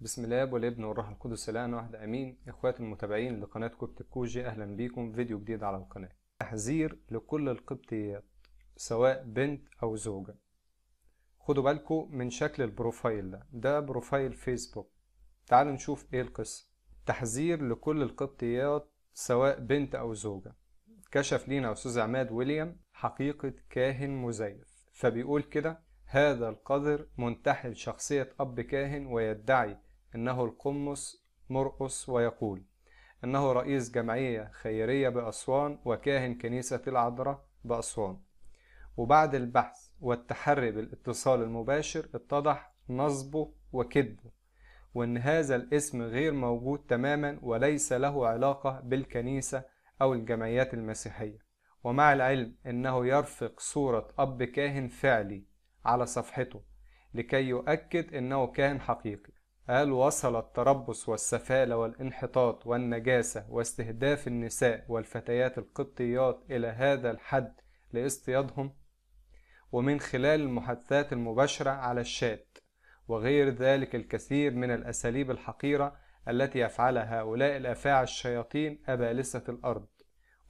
بسم الله والابن والروح القدس الان واحد امين اخواتي المتابعين لقناه كبت الكوجي اهلا بيكم فيديو جديد على القناه تحذير لكل القبطيات سواء بنت او زوجه خدوا بالكم من شكل البروفايل ده ده بروفايل فيسبوك تعالوا نشوف ايه القصه تحذير لكل القبطيات سواء بنت او زوجه كشف لينا استاذ عماد ويليام حقيقه كاهن مزيف فبيقول كده هذا القذر منتحل شخصيه اب كاهن ويدعي إنه القمص مرقص ويقول إنه رئيس جمعية خيرية بأسوان وكاهن كنيسة العذراء بأسوان وبعد البحث والتحري بالاتصال المباشر اتضح نصبه وكذبه وإن هذا الاسم غير موجود تماما وليس له علاقة بالكنيسة أو الجمعيات المسيحية ومع العلم أنه يرفق صورة أب كاهن فعلي على صفحته لكي يؤكد أنه كاهن حقيقي قال وصل التربص والسفالة والانحطاط والنجاسة واستهداف النساء والفتيات القبطيات إلى هذا الحد لاصطيادهم ومن خلال المحادثات المباشرة على الشات وغير ذلك الكثير من الأساليب الحقيرة التي يفعلها هؤلاء الأفاعي الشياطين أبالسة الأرض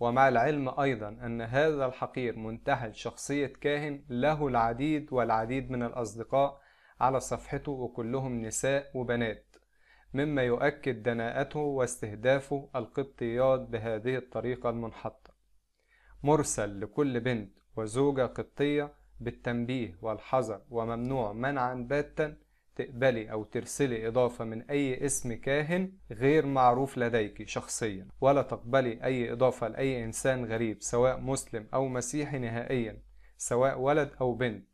ومع العلم أيضا أن هذا الحقير منتهى شخصية كاهن له العديد والعديد من الأصدقاء على صفحته وكلهم نساء وبنات مما يؤكد دناءته واستهدافه القبطيات بهذه الطريقة المنحطة مرسل لكل بنت وزوجة قبطية بالتنبيه والحذر وممنوع منعا باتا تقبلي أو ترسلي إضافة من أي اسم كاهن غير معروف لديك شخصيا ولا تقبلي أي إضافة لأي إنسان غريب سواء مسلم أو مسيحي نهائيا سواء ولد أو بنت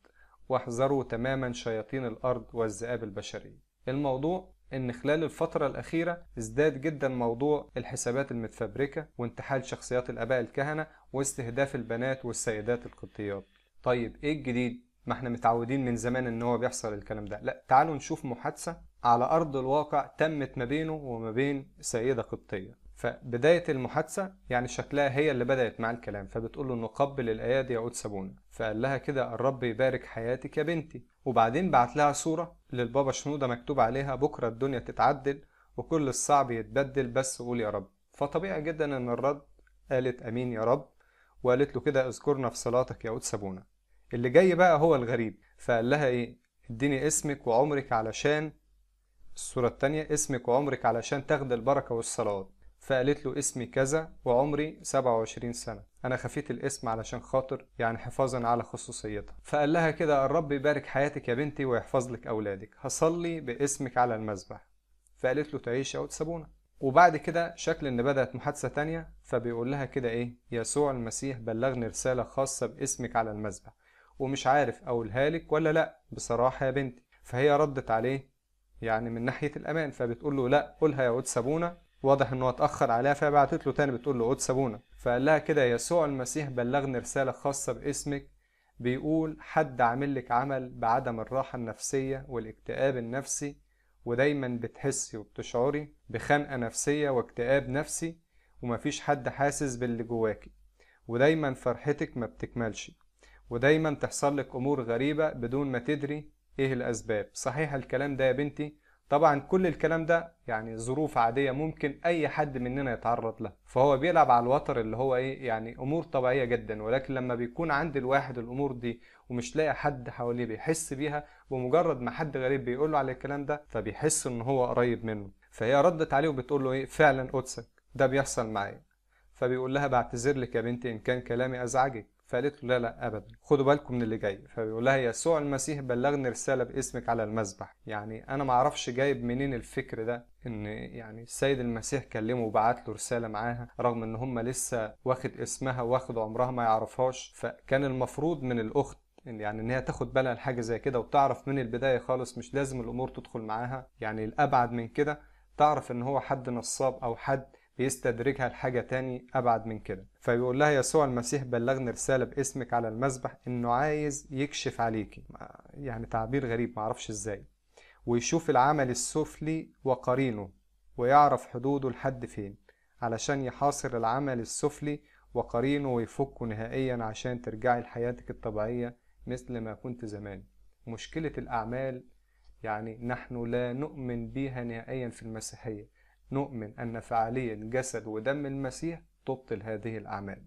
واحذروا تماما شياطين الأرض والذئاب البشرية الموضوع إن خلال الفترة الأخيرة ازداد جدا موضوع الحسابات المتفبركة وانتحال شخصيات الآباء الكهنة واستهداف البنات والسيدات القبطيات طيب إيه الجديد؟ ما احنا متعودين من زمان ان هو بيحصل الكلام ده لا تعالوا نشوف محادثة على أرض الواقع تمت ما بينه وما بين سيدة قبطية فبداية المحادثة يعني شكلها هي اللي بدأت مع الكلام فبتقول له نقبل الأيادي عود سابونا فقال لها كده الرب يبارك حياتك يا بنتي وبعدين بعت لها صورة للبابا شنودة مكتوب عليها بكرة الدنيا تتعدل وكل الصعب يتبدل بس قول يا رب فطبيعي جدا ان الرد قالت امين يا رب وقالت له كده اذكرنا في صلاتك يا قدس سابونا اللي جاي بقى هو الغريب فقال لها ايه اديني اسمك وعمرك علشان الصورة التانية اسمك وعمرك علشان تاخد البركة والصلوات فقالت له اسمي كذا وعمري 27 سنة أنا خفيت الاسم علشان خاطر يعني حفاظا على خصوصيتها فقال لها كده الرب يبارك حياتك يا بنتي ويحفظ لك أولادك هصلي باسمك على المذبح فقالت له تعيش أو تسابونا وبعد كده شكل ان بدأت محادثة تانية فبيقول لها كده ايه يسوع المسيح بلغني رسالة خاصة باسمك على المذبح ومش عارف اقولها لك ولا لا بصراحة يا بنتي فهي ردت عليه يعني من ناحية الأمان فبتقول له لا قولها يا ود سابونا واضح ان هو اتاخر عليها فبعتت له تاني بتقول له قدس ابونا فقال لها كده يسوع المسيح بلغني رساله خاصه باسمك بيقول حد عامل لك عمل بعدم الراحه النفسيه والاكتئاب النفسي ودايما بتحسي وبتشعري بخنقه نفسيه واكتئاب نفسي ومفيش حد حاسس باللي جواكي ودايما فرحتك ما بتكملش ودايما تحصل لك امور غريبه بدون ما تدري ايه الاسباب صحيح الكلام ده يا بنتي طبعا كل الكلام ده يعني ظروف عاديه ممكن اي حد مننا يتعرض لها فهو بيلعب على الوتر اللي هو ايه يعني امور طبيعيه جدا ولكن لما بيكون عند الواحد الامور دي ومش لاقي حد حواليه بيحس بيها ومجرد ما حد غريب بيقول له على الكلام ده فبيحس ان هو قريب منه فهي ردت عليه وبتقول له ايه فعلا قدسك ده بيحصل معايا فبيقول لها بعتذر لك يا بنتي ان كان كلامي ازعجك فقالت له لا لا ابدا خدوا بالكم من اللي جاي فبيقول لها يسوع المسيح بلغني رساله باسمك على المذبح يعني انا ما اعرفش جايب منين الفكر ده ان يعني السيد المسيح كلمه وبعت له رساله معاها رغم ان هم لسه واخد اسمها واخد عمرها ما يعرفهاش فكان المفروض من الاخت يعني ان هي تاخد بالها لحاجه زي كده وتعرف من البدايه خالص مش لازم الامور تدخل معاها يعني الابعد من كده تعرف ان هو حد نصاب او حد بيستدرجها لحاجة تاني أبعد من كده فبيقول لها يسوع المسيح بلغني رسالة باسمك على المسبح إنه عايز يكشف عليكي يعني تعبير غريب معرفش إزاي ويشوف العمل السفلي وقرينه ويعرف حدوده لحد فين علشان يحاصر العمل السفلي وقرينه ويفكه نهائيا عشان ترجعي لحياتك الطبيعية مثل ما كنت زمان مشكلة الأعمال يعني نحن لا نؤمن بها نهائيا في المسيحية نؤمن أن فعليا جسد ودم المسيح تبطل هذه الأعمال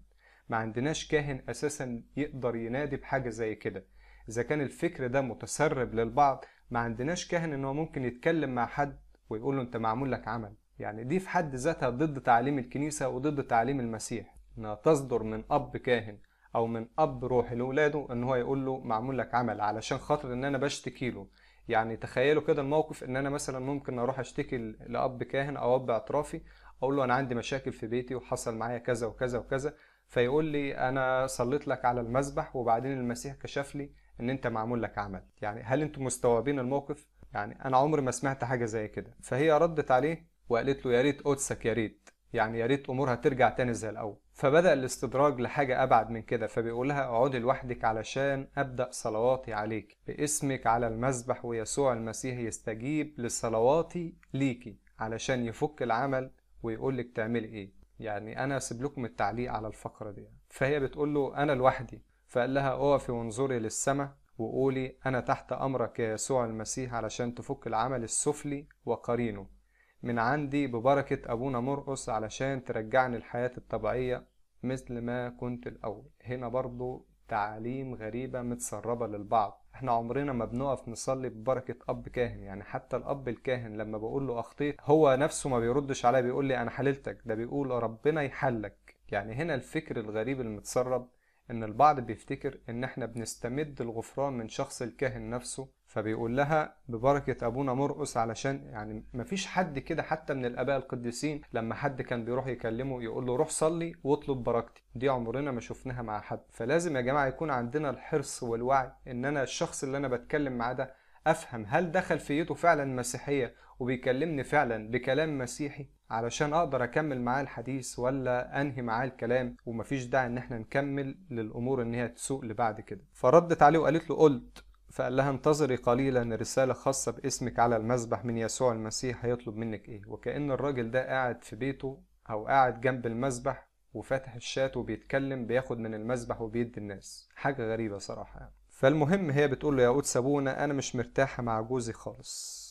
ما عندناش كاهن أساسا يقدر ينادي بحاجة زي كده إذا كان الفكر ده متسرب للبعض ما عندناش كاهن إن هو ممكن يتكلم مع حد ويقول له أنت معمول لك عمل يعني دي في حد ذاتها ضد تعليم الكنيسة وضد تعليم المسيح إنها تصدر من أب كاهن أو من أب روحي لأولاده إن هو يقول له معمول لك عمل علشان خاطر إن أنا بشتكي له يعني تخيلوا كده الموقف ان انا مثلا ممكن اروح اشتكي لاب كاهن او اب اعترافي اقول له انا عندي مشاكل في بيتي وحصل معايا كذا وكذا وكذا فيقول لي انا صليت لك على المذبح وبعدين المسيح كشف لي ان انت معمول لك عمل يعني هل انتم مستوعبين الموقف يعني انا عمري ما سمعت حاجه زي كده فهي ردت عليه وقالت له يا ريت قدسك يا ريت يعني يا ريت امورها ترجع تاني زي الاول فبدأ الاستدراج لحاجة أبعد من كده فبيقول لها اقعدي لوحدك علشان أبدأ صلواتي عليك باسمك على المسبح ويسوع المسيح يستجيب لصلواتي ليكي علشان يفك العمل ويقول لك تعملي إيه يعني أنا أسيب لكم التعليق على الفقرة دي فهي بتقول له أنا لوحدي فقال لها اقفي وانظري للسماء وقولي أنا تحت أمرك يا يسوع المسيح علشان تفك العمل السفلي وقرينه من عندي ببركة أبونا مرقص علشان ترجعني الحياة الطبيعية مثل ما كنت الأول هنا برضو تعاليم غريبة متسربة للبعض احنا عمرنا ما بنقف نصلي ببركة أب كاهن يعني حتى الأب الكاهن لما بقول له أخطيت هو نفسه ما بيردش عليا بيقول لي أنا حللتك ده بيقول ربنا يحلك يعني هنا الفكر الغريب المتسرب إن البعض بيفتكر إن إحنا بنستمد الغفران من شخص الكاهن نفسه فبيقول لها ببركة أبونا مرقس علشان يعني مفيش حد كده حتى من الآباء القديسين لما حد كان بيروح يكلمه يقول له روح صلي واطلب بركتي دي عمرنا ما شفناها مع حد فلازم يا جماعة يكون عندنا الحرص والوعي إن أنا الشخص اللي أنا بتكلم معاه ده أفهم هل ده خلفيته فعلا مسيحية وبيكلمني فعلا بكلام مسيحي علشان اقدر اكمل معاه الحديث ولا انهي معاه الكلام ومفيش داعي ان احنا نكمل للامور ان هي تسوق لبعد كده فردت عليه وقالت له قلت فقال لها انتظري قليلا رسالة خاصة باسمك على المذبح من يسوع المسيح هيطلب منك ايه وكأن الراجل ده قاعد في بيته او قاعد جنب المذبح وفاتح الشات وبيتكلم بياخد من المذبح وبيدي الناس حاجة غريبة صراحة يعني. فالمهم هي بتقول له يا قدس ابونا انا مش مرتاحة مع جوزي خالص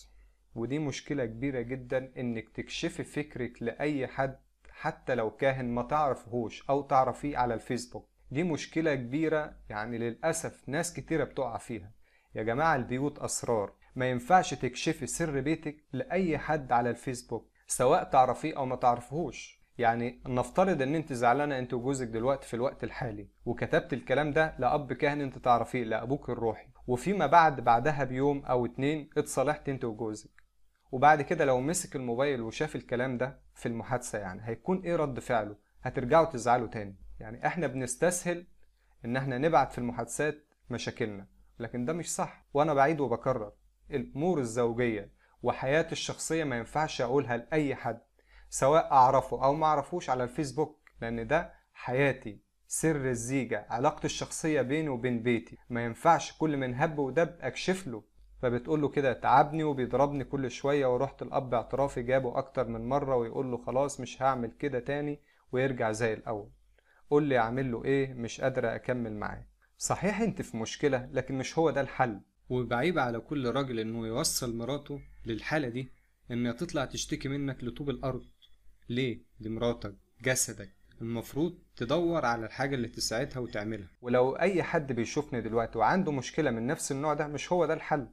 ودي مشكلة كبيرة جدا انك تكشفي فكرك لأي حد حتى لو كاهن ما تعرفهوش او تعرفيه على الفيسبوك دي مشكلة كبيرة يعني للأسف ناس كتيرة بتقع فيها يا جماعة البيوت أسرار ما ينفعش تكشفي سر بيتك لأي حد على الفيسبوك سواء تعرفيه أو ما تعرفهوش يعني نفترض ان انت زعلانه انت وجوزك دلوقتي في الوقت الحالي وكتبت الكلام ده لاب كاهن انت تعرفيه لابوك الروحي وفيما بعد بعدها بيوم او اتنين اتصالحت انت وجوزك وبعد كده لو مسك الموبايل وشاف الكلام ده في المحادثه يعني هيكون ايه رد فعله هترجعوا تزعلوا تاني يعني احنا بنستسهل ان احنا نبعت في المحادثات مشاكلنا لكن ده مش صح وانا بعيد وبكرر الامور الزوجيه وحياتي الشخصيه ما ينفعش اقولها لاي حد سواء اعرفه او ما اعرفوش على الفيسبوك لان ده حياتي سر الزيجة علاقتي الشخصية بيني وبين بيتي ما ينفعش كل من هب ودب أكشف له فبتقول له كده تعبني وبيضربني كل شوية ورحت الأب اعترافي جابه أكتر من مرة ويقول له خلاص مش هعمل كده تاني ويرجع زي الأول قول لي أعمل له إيه مش قادرة أكمل معاه صحيح أنت في مشكلة لكن مش هو ده الحل وبعيب على كل راجل إنه يوصل مراته للحالة دي إنها تطلع تشتكي منك لطوب الأرض ليه دي مراتك جسدك المفروض تدور على الحاجة اللي تساعدها وتعملها ولو أي حد بيشوفني دلوقتي وعنده مشكلة من نفس النوع ده مش هو ده الحل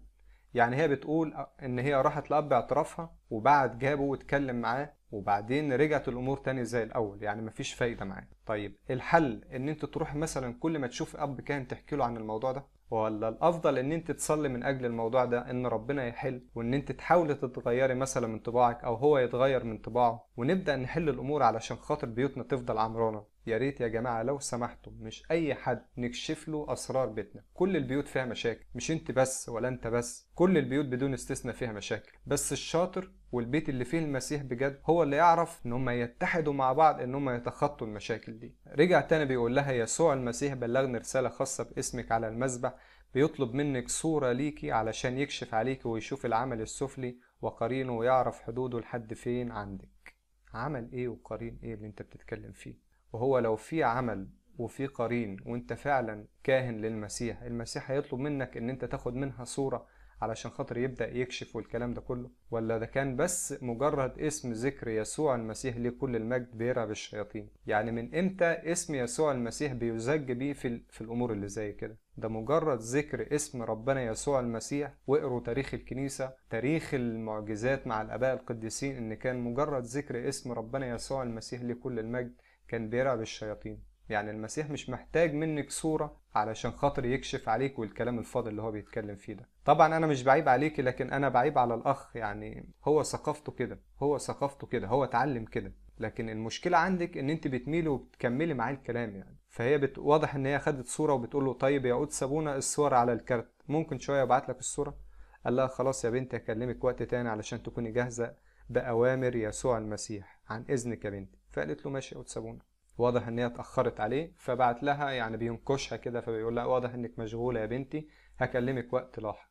يعني هي بتقول ان هي راحت لاب اعترافها وبعد جابه واتكلم معاه وبعدين رجعت الامور تاني زي الاول يعني مفيش فايده معاه طيب الحل ان انت تروح مثلا كل ما تشوف اب كان تحكي له عن الموضوع ده ولا الافضل ان انت تصلي من اجل الموضوع ده ان ربنا يحل وان انت تحاولي تتغيري مثلا من طباعك او هو يتغير من طباعه ونبدا نحل الامور علشان خاطر بيوتنا تفضل عمرانه يا ريت يا جماعه لو سمحتم مش اي حد نكشف له اسرار بيتنا كل البيوت فيها مشاكل مش انت بس ولا انت بس كل البيوت بدون استثناء فيها مشاكل بس الشاطر والبيت اللي فيه المسيح بجد هو اللي يعرف ان هم يتحدوا مع بعض ان هم يتخطوا المشاكل دي رجع تاني بيقول لها يسوع المسيح بلغني رساله خاصه باسمك على المذبح بيطلب منك صوره ليكي علشان يكشف عليكي ويشوف العمل السفلي وقرينه ويعرف حدوده لحد فين عندك عمل ايه وقرين ايه اللي انت بتتكلم فيه وهو لو في عمل وفي قرين وانت فعلا كاهن للمسيح المسيح هيطلب منك ان انت تاخد منها صورة علشان خاطر يبدأ يكشف والكلام ده كله ولا ده كان بس مجرد اسم ذكر يسوع المسيح ليه كل المجد بيرعب الشياطين يعني من امتى اسم يسوع المسيح بيزج بيه في, في الامور اللي زي كده ده مجرد ذكر اسم ربنا يسوع المسيح واقروا تاريخ الكنيسة تاريخ المعجزات مع الآباء القديسين إن كان مجرد ذكر اسم ربنا يسوع المسيح لكل المجد كان بيرعب الشياطين يعني المسيح مش محتاج منك صورة علشان خاطر يكشف عليك والكلام الفاضي اللي هو بيتكلم فيه ده طبعا انا مش بعيب عليكي لكن انا بعيب على الاخ يعني هو ثقافته كده هو ثقافته كده هو اتعلم كده لكن المشكلة عندك ان انت بتميلي وبتكملي معاه الكلام يعني فهي بت... واضح ان هي خدت صورة وبتقول له طيب يا عود سابونا الصور على الكارت ممكن شوية ابعت لك الصورة قال لها خلاص يا بنتي اكلمك وقت تاني علشان تكوني جاهزة بأوامر يسوع المسيح عن إذنك يا بنتي فقالت له ماشي هات صابون واضح ان هي اتاخرت عليه فبعت لها يعني بينكشها كده فبيقول لها واضح انك مشغوله يا بنتي هكلمك وقت لاحق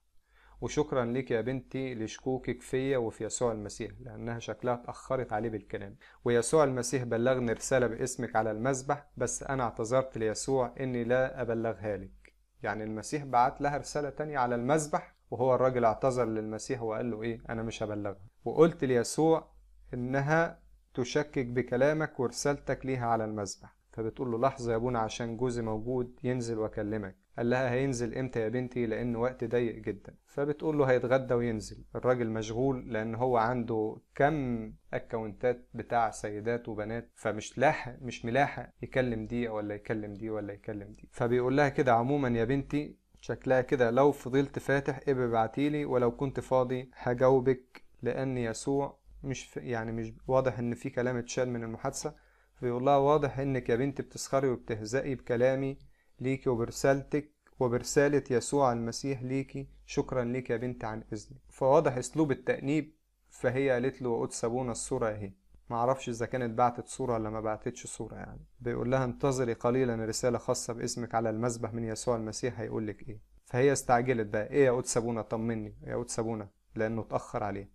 وشكرا لك يا بنتي لشكوكك فيا وفي يسوع المسيح لأنها شكلها اتأخرت عليه بالكلام ويسوع المسيح بلغني رسالة باسمك على المسبح بس أنا اعتذرت ليسوع إني لا أبلغها لك يعني المسيح بعت لها رسالة تانية على المسبح وهو الراجل اعتذر للمسيح وقال له إيه أنا مش هبلغها وقلت ليسوع إنها تشكك بكلامك ورسالتك ليها على المسبح فبتقول له لحظة يا ابونا عشان جوزي موجود ينزل واكلمك قال لها هينزل امتى يا بنتي لان وقت ضيق جدا فبتقول له هيتغدى وينزل الراجل مشغول لان هو عنده كم اكونتات بتاع سيدات وبنات فمش لاحق مش ملاحق يكلم دي ولا يكلم دي ولا يكلم دي فبيقول لها كده عموما يا بنتي شكلها كده لو فضلت فاتح ابعتيلي ولو كنت فاضي هجاوبك لان يسوع مش ف... يعني مش واضح ان في كلام اتشال من المحادثه فيقول لها واضح انك يا بنت بتسخري وبتهزئي بكلامي ليكي وبرسالتك وبرسالة يسوع المسيح ليكي شكرا ليك يا بنت عن إذنك فواضح أسلوب التأنيب فهي قالت له وقد سابونا الصورة أهي معرفش إذا كانت بعتت صورة ولا ما بعتتش صورة يعني بيقول لها انتظري قليلا رسالة خاصة باسمك على المذبح من يسوع المسيح هيقول لك إيه فهي استعجلت بقى إيه يا قد سابونا طمني يا قد سابونا لأنه اتأخر عليه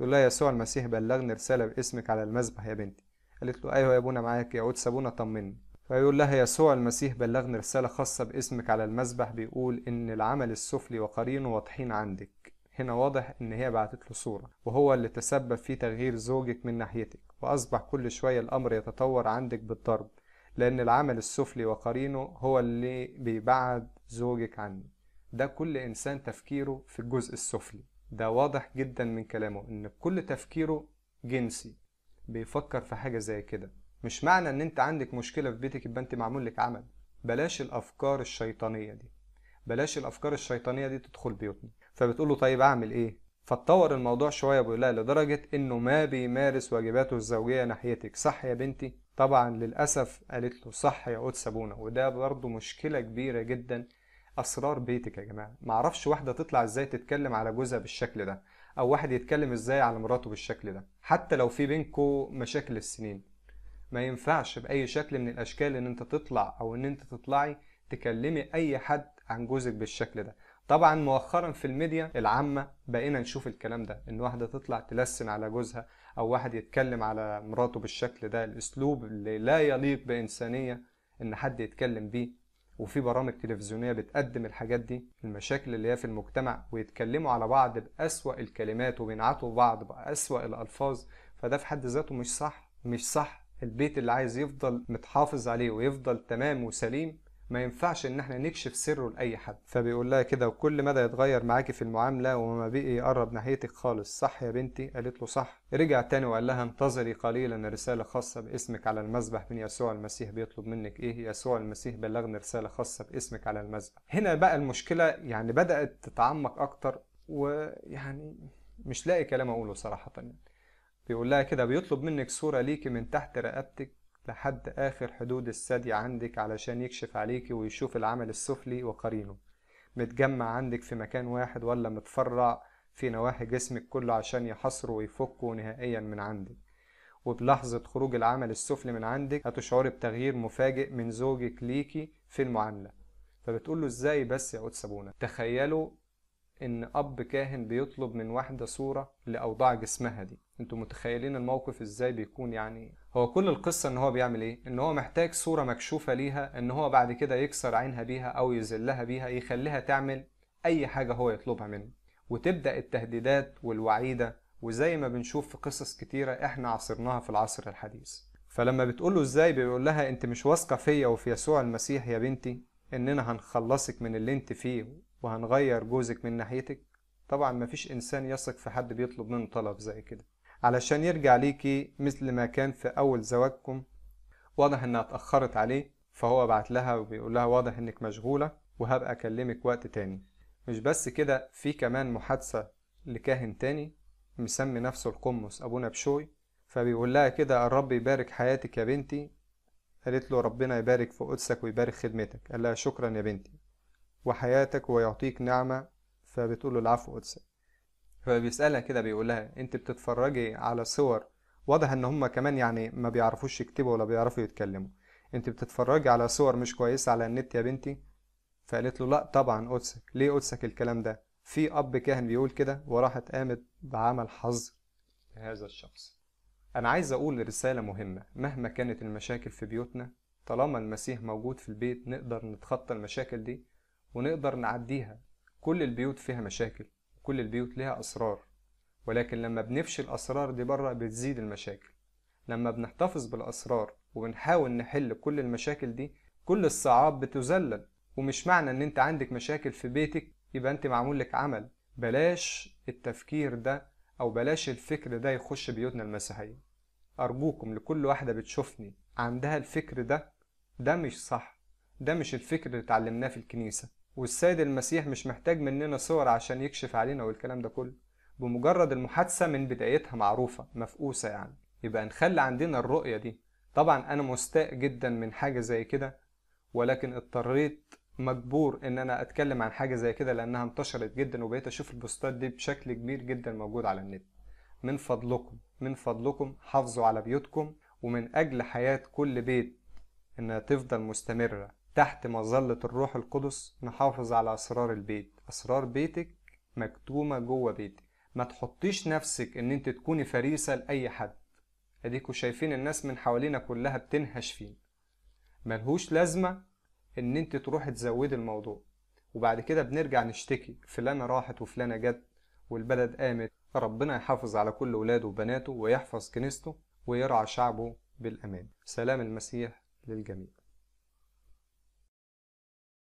يقول لها يسوع المسيح بلغني رسالة باسمك على المذبح يا بنتي قالت له أيوة يا أبونا معاك يعود سابونا طمني فيقول لها يسوع المسيح بلغني رسالة خاصة باسمك على المذبح بيقول إن العمل السفلي وقرينه واضحين عندك هنا واضح إن هي بعتت له صورة وهو اللي تسبب في تغيير زوجك من ناحيتك وأصبح كل شوية الأمر يتطور عندك بالضرب لأن العمل السفلي وقرينه هو اللي بيبعد زوجك عني ده كل إنسان تفكيره في الجزء السفلي ده واضح جدا من كلامه ان كل تفكيره جنسي بيفكر في حاجه زي كده مش معنى ان انت عندك مشكله في بيتك يبقى انت معمول لك عمل بلاش الافكار الشيطانيه دي بلاش الافكار الشيطانيه دي تدخل بيوتنا فبتقول له طيب اعمل ايه فتطور الموضوع شويه بيقول لها لدرجه انه ما بيمارس واجباته الزوجيه ناحيتك صح يا بنتي طبعا للاسف قالت له صح يا قدس ابونا وده برضه مشكله كبيره جدا اسرار بيتك يا جماعه معرفش واحده تطلع ازاي تتكلم على جوزها بالشكل ده او واحد يتكلم ازاي على مراته بالشكل ده حتى لو في بينكو مشاكل السنين ما ينفعش باي شكل من الاشكال ان انت تطلع او ان انت تطلعي تكلمي اي حد عن جوزك بالشكل ده طبعا مؤخرا في الميديا العامة بقينا نشوف الكلام ده ان واحدة تطلع تلسن على جوزها او واحد يتكلم على مراته بالشكل ده الاسلوب اللي لا يليق بانسانية ان حد يتكلم بيه وفي برامج تلفزيونيه بتقدم الحاجات دي المشاكل اللي هي في المجتمع ويتكلموا على بعض باسوا الكلمات وبينعتوا بعض باسوا الالفاظ فده في حد ذاته مش صح مش صح البيت اللي عايز يفضل متحافظ عليه ويفضل تمام وسليم ما ينفعش ان احنا نكشف سره لاي حد فبيقول لها كده وكل مدى يتغير معاكي في المعامله وما بقي يقرب ناحيتك خالص صح يا بنتي قالت له صح رجع تاني وقال لها انتظري قليلا رساله خاصه باسمك على المذبح من يسوع المسيح بيطلب منك ايه يسوع المسيح بلغني رساله خاصه باسمك على المذبح هنا بقى المشكله يعني بدات تتعمق اكتر ويعني مش لاقي كلام اقوله صراحه بيقول لها كده بيطلب منك صوره ليكي من تحت رقبتك لحد آخر حدود الثدي عندك علشان يكشف عليكي ويشوف العمل السفلي وقرينه متجمع عندك في مكان واحد ولا متفرع في نواحي جسمك كله عشان يحصره ويفكه نهائيا من عندك وبلحظة خروج العمل السفلي من عندك هتشعري بتغيير مفاجئ من زوجك ليكي في المعاملة فبتقول له ازاي بس يا قوت سابونة تخيلوا ان اب كاهن بيطلب من واحدة صورة لاوضاع جسمها دي انتوا متخيلين الموقف ازاي بيكون يعني هو كل القصه ان هو بيعمل ايه ان هو محتاج صوره مكشوفه ليها ان هو بعد كده يكسر عينها بيها او يذلها بيها يخليها تعمل اي حاجه هو يطلبها منه وتبدا التهديدات والوعيده وزي ما بنشوف في قصص كتيره احنا عصرناها في العصر الحديث فلما بتقول له ازاي بيقول لها انت مش واثقه فيا وفي يسوع المسيح يا بنتي اننا هنخلصك من اللي انت فيه وهنغير جوزك من ناحيتك طبعا مفيش انسان يثق في حد بيطلب منه طلب زي كده علشان يرجع ليكي مثل ما كان في أول زواجكم واضح إنها اتأخرت عليه فهو بعت لها وبيقول لها واضح إنك مشغولة وهبقى أكلمك وقت تاني مش بس كده في كمان محادثة لكاهن تاني مسمي نفسه القمص أبونا بشوي فبيقول لها كده الرب يبارك حياتك يا بنتي قالت له ربنا يبارك في قدسك ويبارك خدمتك قال لها شكرا يا بنتي وحياتك ويعطيك نعمة فبتقول له العفو قدسك فبيسألها كده بيقول لها انت بتتفرجي على صور واضح ان هما كمان يعني ما بيعرفوش يكتبوا ولا بيعرفوا يتكلموا انت بتتفرجي على صور مش كويسة على النت يا بنتي فقالت له لا طبعا قدسك ليه قدسك الكلام ده في اب كاهن بيقول كده وراحت قامت بعمل حظر لهذا الشخص انا عايز اقول رسالة مهمة مهما كانت المشاكل في بيوتنا طالما المسيح موجود في البيت نقدر نتخطى المشاكل دي ونقدر نعديها كل البيوت فيها مشاكل كل البيوت لها أسرار ولكن لما بنفشي الأسرار دي بره بتزيد المشاكل لما بنحتفظ بالأسرار وبنحاول نحل كل المشاكل دي كل الصعاب بتذلل ومش معنى ان انت عندك مشاكل في بيتك يبقى انت معمول لك عمل بلاش التفكير ده او بلاش الفكر ده يخش بيوتنا المسيحية ارجوكم لكل واحدة بتشوفني عندها الفكر ده ده مش صح ده مش الفكر اللي اتعلمناه في الكنيسة والسيد المسيح مش محتاج مننا صور عشان يكشف علينا والكلام ده كله بمجرد المحادثة من بدايتها معروفة مفقوسة يعني يبقى نخلي عندنا الرؤية دي طبعا أنا مستاء جدا من حاجة زي كده ولكن اضطريت مجبور ان انا اتكلم عن حاجه زي كده لانها انتشرت جدا وبقيت اشوف البوستات دي بشكل كبير جدا موجود على النت من فضلكم من فضلكم حافظوا على بيوتكم ومن اجل حياه كل بيت انها تفضل مستمره تحت مظلة الروح القدس نحافظ على أسرار البيت أسرار بيتك مكتومة جوه بيتك ما تحطيش نفسك ان انت تكوني فريسة لأي حد اديكوا شايفين الناس من حوالينا كلها بتنهش فينا ملهوش لازمة ان انت تروحي تزودي الموضوع وبعد كده بنرجع نشتكي فلانة راحت وفلانة جت والبلد قامت ربنا يحافظ على كل ولاده وبناته ويحفظ كنيسته ويرعى شعبه بالأمان سلام المسيح للجميع